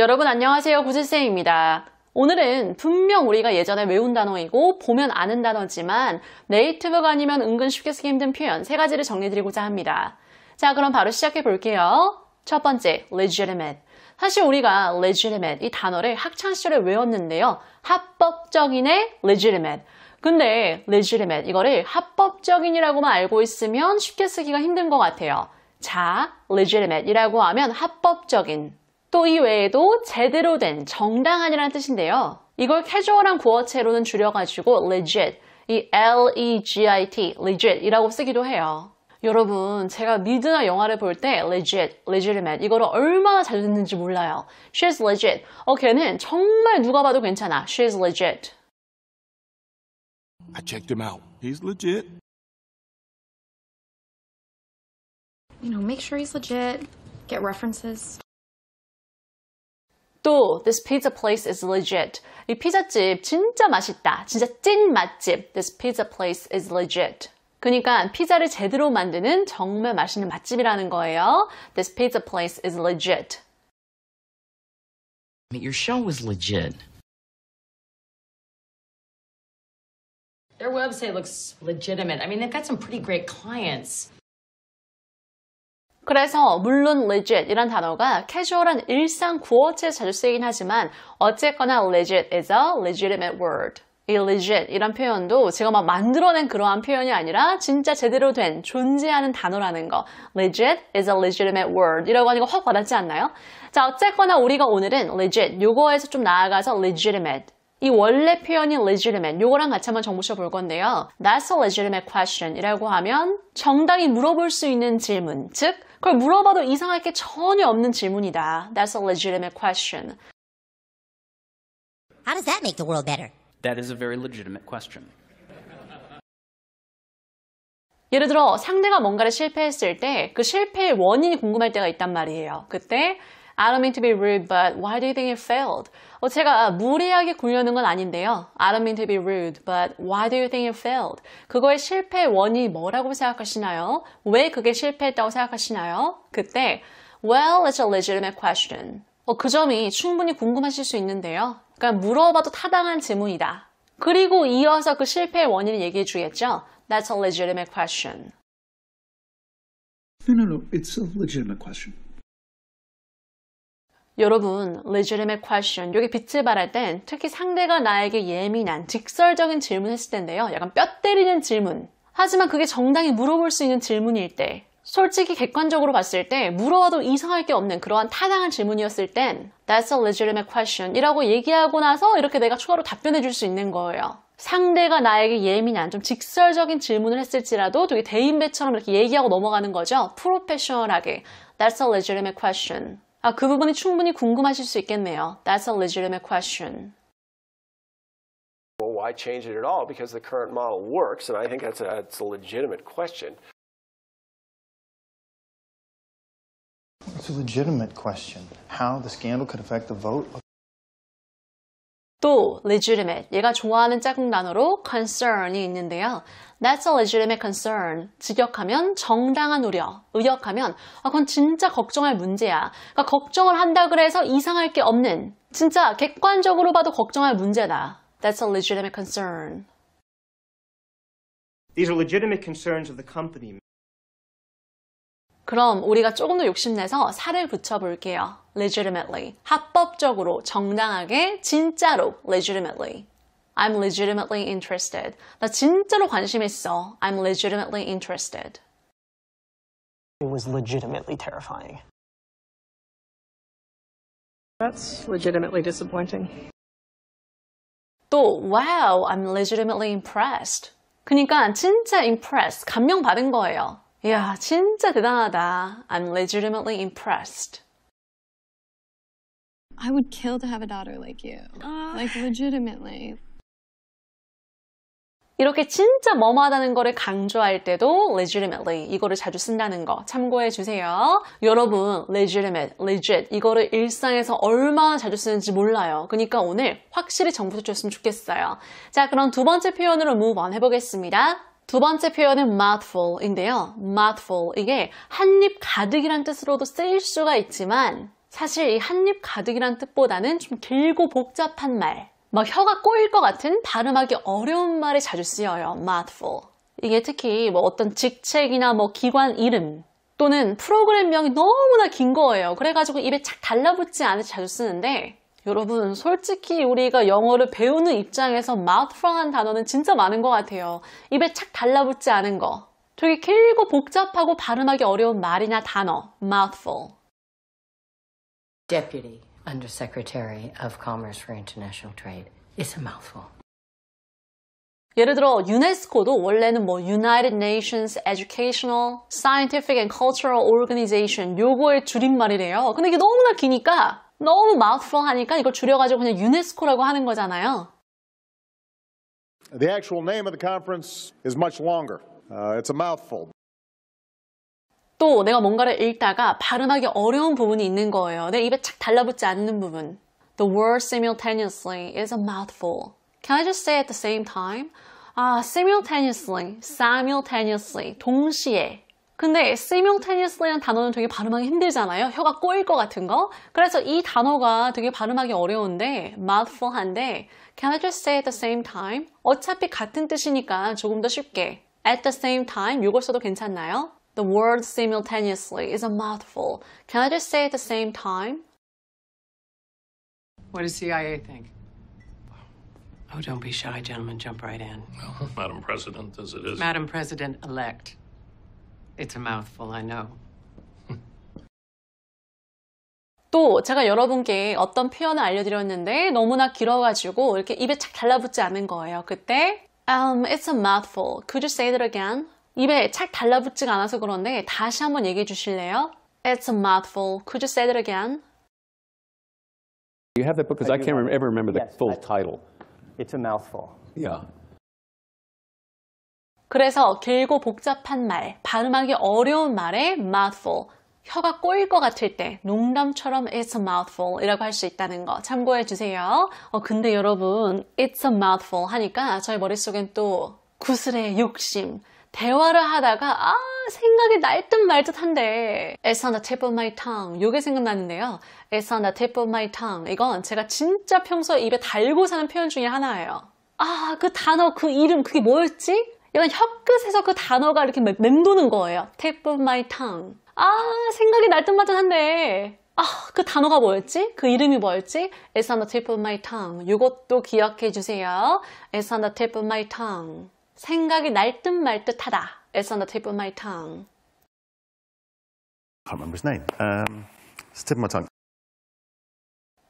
여러분 안녕하세요 구지쌤입니다 오늘은 분명 우리가 예전에 외운 단어이고 보면 아는 단어지만 네이티브가 아니면 은근 쉽게 쓰기 힘든 표현 세 가지를 정리드리고자 합니다. 자 그럼 바로 시작해 볼게요. 첫 번째, legitimate. 사실 우리가 legitimate 이 단어를 학창시절에 외웠는데요. 합법적인의 legitimate. 근데 legitimate 이거를 합법적인이라고만 알고 있으면 쉽게 쓰기가 힘든 것 같아요. 자, legitimate 이라고 하면 합법적인 또이 외에도 제대로 된, 정당한이라는 뜻인데요. 이걸 캐주얼한 구어체로는 줄여가지고 legit, 이 L-E-G-I-T, legit이라고 쓰기도 해요. 여러분, 제가 미드나 영화를 볼 때 legit, legitimate 이거를 얼마나 자주 듣는지 몰라요. She's legit. 어, 걔는 정말 누가 봐도 괜찮아. She's legit. I checked him out. He's legit. You know, make sure he's legit. Get references. 또 this pizza place is legit. 이 피자집 진짜 맛있다. 진짜 찐 맛집. This pizza place is legit. 그러니까 피자를 제대로 만드는 정말 맛있는 맛집이라는 거예요. This pizza place is legit. Your show was legit. Their website looks legitimate. I mean, they've got some pretty great clients. 그래서 물론 legit 이란 단어가 캐주얼한 일상 구어체에 자주 쓰이긴 하지만 어쨌거나 legit is a legitimate word. 이 legit 이런 표현도 제가 막 만들어낸 그러한 표현이 아니라 진짜 제대로 된 존재하는 단어라는 거 legit is a legitimate word 이라고 하니까 확받았지 않나요? 자 어쨌거나 우리가 오늘은 legit 요거에서 좀 나아가서 legitimate 이 원래 표현이 legitimate 요거랑 같이 한번 정보셔볼 건데요 that's a legitimate question 이라고 하면 정당히 물어볼 수 있는 질문 즉 그걸 물어봐도 이상할 게 전혀 없는 질문이다. That's a legitimate question. How does that make the world better? That is a very legitimate question. 예를 들어 상대가 뭔가를 실패했을 때 그 실패의 원인이 궁금할 때가 있단 말이에요. 그때 I don't mean to be rude, but why do you think it failed? 어, 제가 무리하게 굴려는 건 아닌데요. I don't mean to be rude, but why do you think it failed? 그거의 실패 원인이 뭐라고 생각하시나요? 왜 그게 실패했다고 생각하시나요? 그때 Well, it's a legitimate question. 어, 그 점이 충분히 궁금하실 수 있는데요. 그러니까 물어봐도 타당한 질문이다. 그리고 이어서 그 실패의 원인을 얘기해 주겠죠. That's a legitimate question. No, no, no. It's a legitimate question. 여러분, legitimate question. 여기 빛을 발할 땐 특히 상대가 나에게 예민한, 직설적인 질문을 했을 텐데요. 약간 뼈 때리는 질문. 하지만 그게 정당히 물어볼 수 있는 질문일 때, 솔직히 객관적으로 봤을 때 물어봐도 이상할 게 없는 그러한 타당한 질문이었을 땐 That's a legitimate question 이라고 얘기하고 나서 이렇게 내가 추가로 답변해 줄 수 있는 거예요. 상대가 나에게 예민한 좀 직설적인 질문을 했을지라도 되게 대인배처럼 이렇게 얘기하고 넘어가는 거죠. 프로페셔널하게 That's a legitimate question 아, 그 부분이 충분히 궁금하실 수 있겠네요. That's a legitimate question. Well, why change it at all? Because the current model works, and I think that's a, that's a legitimate question. It's a legitimate question. How the scandal could affect the vote 또 legitimate, 얘가 좋아하는 짝꿍 단어로 concern이 있는데요. That's a legitimate concern. 직역하면 정당한 우려, 의역하면 아, 그건 진짜 걱정할 문제야. 그러니까 걱정을 한다 그래서 이상할 게 없는, 진짜 객관적으로 봐도 걱정할 문제다. That's a legitimate concern. These are legitimate concerns of the company. 그럼 우리가 조금 더 욕심내서 살을 붙여볼게요. legitimately. 합법적으로, 정당하게, 진짜로, legitimately. I'm legitimately interested. 나 진짜로 관심 있어. I'm legitimately interested. It was legitimately terrifying. That's legitimately disappointing. 또 wow, I'm legitimately impressed. 그니까 진짜 impressed, 감명받은 거예요. 이야, 진짜 대단하다. I'm legitimately impressed. I would kill to have a daughter like you. 아. Like legitimately. 이렇게 진짜 뭐뭐하다는 거를 강조할 때도 legitimately 이거를 자주 쓴다는 거 참고해 주세요. 여러분 legitimate, legit 이거를 일상에서 얼마나 자주 쓰는지 몰라요. 그러니까 오늘 확실히 정보를 줬으면 좋겠어요. 자 그럼 두 번째 표현으로 move on 해보겠습니다. 두 번째 표현은 mouthful인데요. mouthful 이게 한입 가득이란 뜻으로도 쓰일 수가 있지만 사실 이 한입 가득이란 뜻보다는 좀 길고 복잡한 말, 막 혀가 꼬일 것 같은 발음하기 어려운 말이 자주 쓰여요. mouthful. 이게 특히 뭐 어떤 직책이나 뭐 기관 이름 또는 프로그램명이 너무나 긴 거예요. 그래가지고 입에 착 달라붙지 않아 자주 쓰는데 여러분 솔직히 우리가 영어를 배우는 입장에서 mouthful한 단어는 진짜 많은 것 같아요. 입에 착 달라붙지 않은 거. 되게 길고 복잡하고 발음하기 어려운 말이나 단어, mouthful. Deputy Undersecretary of Commerce for International Trade. It's a mouthful. 예를 들어 유네스코도 원래는 뭐 United Nations Educational, Scientific and Cultural Organization 요거의 줄임말이래요. 근데 이게 너무나 기니까 너무 mouthful 하니까 이걸 줄여가지고 그냥 유네스코라고 하는 거잖아요. The actual name of the conference is much longer. Uh, it's a mouthful. 또 내가 뭔가를 읽다가 발음하기 어려운 부분이 있는 거예요. 내 입에 착 달라붙지 않는 부분. The word simultaneously is a mouthful. Can I just say at the same time? 아, simultaneously, simultaneously, 동시에. 근데 simultaneously라는 단어는 되게 발음하기 힘들잖아요. 혀가 꼬일 것 같은 거. 그래서 이 단어가 되게 발음하기 어려운데 mouthful한데 Can I just say at the same time? 어차피 같은 뜻이니까 조금 더 쉽게 At the same time, 이걸 써도 괜찮나요? The word simultaneously is a mouthful. Can I just say at the same time? What does CIA think? Oh, don't be shy, gentlemen. Jump right in. Well, Madam President, as it is. Madam President elect. It's a mouthful, I know. 또 제가 여러분께 어떤 표현을 알려드렸는데 너무나 길어가지고 이렇게 입에 착 달라붙지 않은 거예요. 그때 um, It's a mouthful. Could you say that again? 입에 착 달라붙지가 않아서 그런데 다시 한번 얘기해 주실래요? It's a mouthful. Could you say that again? You have that book because I, I can't remember, ever remember the yes, full I, title. It's a mouthful. Yeah. 그래서 길고 복잡한 말, 발음하기 어려운 말에 mouthful, 혀가 꼬일 것 같을 때 농담처럼 it's a mouthful 이라고 할 수 있다는 거 참고해 주세요. 어, 근데 여러분 it's a mouthful 하니까 저희 머릿속엔 또 구슬의 욕심, 대화를 하다가 아 생각이 날 듯 말 듯 한데 It's on the tip of my tongue 요게 생각나는데요 It's on the tip of my tongue 이건 제가 진짜 평소에 입에 달고 사는 표현 중에 하나예요 아 그 단어 그 이름 그게 뭐였지? 약간 혀끝에서 그 단어가 이렇게 맴도는 거예요 tip of my tongue 아 생각이 날 듯 말 듯 한데 아, 그 단어가 뭐였지? 그 이름이 뭐였지? It's on the tip of my tongue. 이것도 기억해 주세요. It's on the tip of my tongue. 생각이 날 듯 말 듯하다. It's on the tip of my tongue. I can't remember his name. Um, it's the tip of my tongue.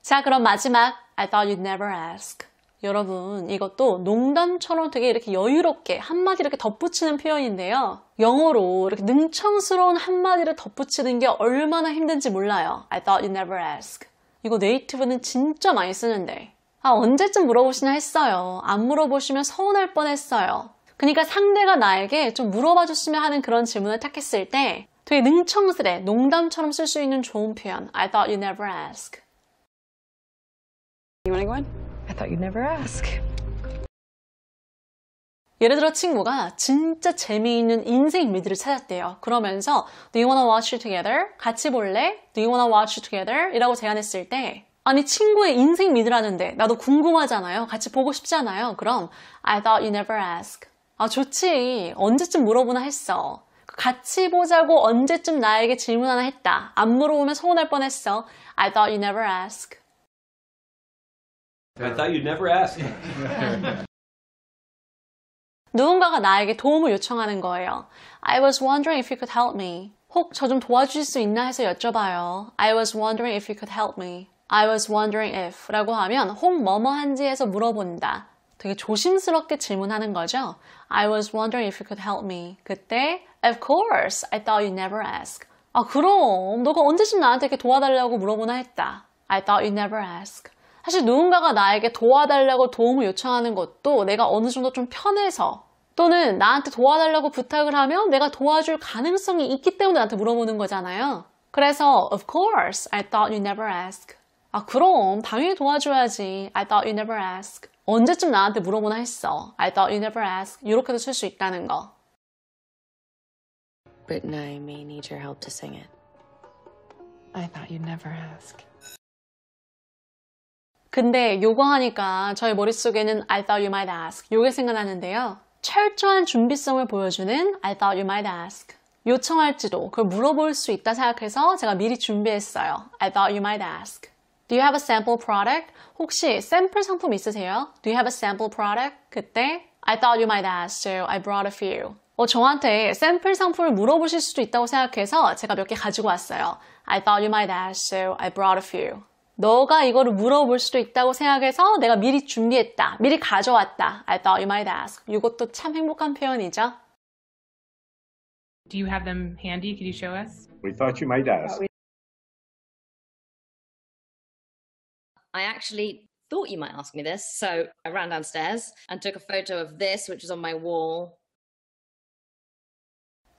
자, 그럼 마지막 I thought you'd never ask. 여러분, 이것도 농담처럼 되게 이렇게 여유롭게 한마디 이렇게 덧붙이는 표현인데요. 영어로 이렇게 능청스러운 한마디를 덧붙이는 게 얼마나 힘든지 몰라요. I thought you'd never ask. 이거 네이티브는 진짜 많이 쓰는데. 아, 언제쯤 물어보시나 했어요. 안 물어보시면 서운할 뻔 했어요. 그러니까 상대가 나에게 좀 물어봐 줬으면 하는 그런 질문을 탁 했을 때 되게 능청스레 농담처럼 쓸 수 있는 좋은 표현 I thought you never ask You wanna go in? I thought you'd never ask 예를 들어 친구가 진짜 재미있는 인생 미드를 찾았대요. 그러면서 Do you wanna watch it together? 같이 볼래? Do you wanna watch it together? 이라고 제안했을 때 아니 친구의 인생 미드라는데 나도 궁금하잖아요. 같이 보고 싶잖아요. 그럼 I thought you never ask. 아, 좋지. 언제쯤 물어보나 했어. 같이 보자고 언제쯤 나에게 질문 하나 했다. 안 물어보면 서운할 뻔했어. I thought you never ask. I thought you never ask. 누군가가 나에게 도움을 요청하는 거예요. I was wondering if you could help me. 혹 저 좀 도와주실 수 있나 해서 여쭤봐요. I was wondering if you could help me. I was wondering if 라고 하면 혹 뭐뭐한지에서 물어본다. 되게 조심스럽게 질문하는 거죠. I was wondering if you could help me. 그때 Of course, I thought you'd never ask. 아 그럼 너가 언제쯤 나한테 이렇게 도와달라고 물어보나 했다. I thought you'd never ask. 사실 누군가가 나에게 도와달라고 도움을 요청하는 것도 내가 어느 정도 좀 편해서 또는 나한테 도와달라고 부탁을 하면 내가 도와줄 가능성이 있기 때문에 나한테 물어보는 거잖아요. 그래서 Of course, I thought you'd never ask. 아 그럼 당연히 도와줘야지. I thought you'd never ask. 언제쯤 나한테 물어보나 했어. I thought you never ask. 이렇게도 쓸 수 있다는 거. But I may need your help to sing it. I thought you'd never ask. 근데 요거 하니까 저의 머릿속에는 I thought you might ask 요게 생각나는데요. 철저한 준비성을 보여주는 I thought you might ask 요청할지도 그걸 물어볼 수 있다 생각해서 제가 미리 준비했어요. I thought you might ask. Do you have a sample product? 혹시 샘플 상품 있으세요? Do you have a sample product? 그때 I thought you might ask, so I brought a few. 어, 저한테 샘플 상품을 물어보실 수도 있다고 생각해서 제가 몇 개 가지고 왔어요. I thought you might ask, so I brought a few. 너가 이거를 물어볼 수도 있다고 생각해서 내가 미리 준비했다, 미리 가져왔다. I thought you might ask. 이것도 참 행복한 표현이죠. Do you have them handy? c a n you show us? We thought you might ask. I actually thought you might ask me this. So I ran downstairs and took a photo of this, which is on my wall.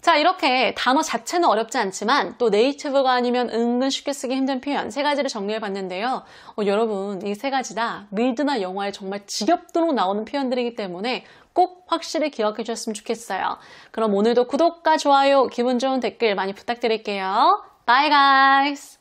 자 이렇게 단어 자체는 어렵지 않지만 또 네이티브가 아니면 은근 쉽게 쓰기 힘든 표현 세 가지를 정리해봤는데요. 어, 여러분 이 세 가지 다 밀드나 영화에 정말 지겹도록 나오는 표현들이기 때문에 꼭 확실히 기억해 주셨으면 좋겠어요. 그럼 오늘도 구독과 좋아요, 기분 좋은 댓글 많이 부탁드릴게요. Bye guys!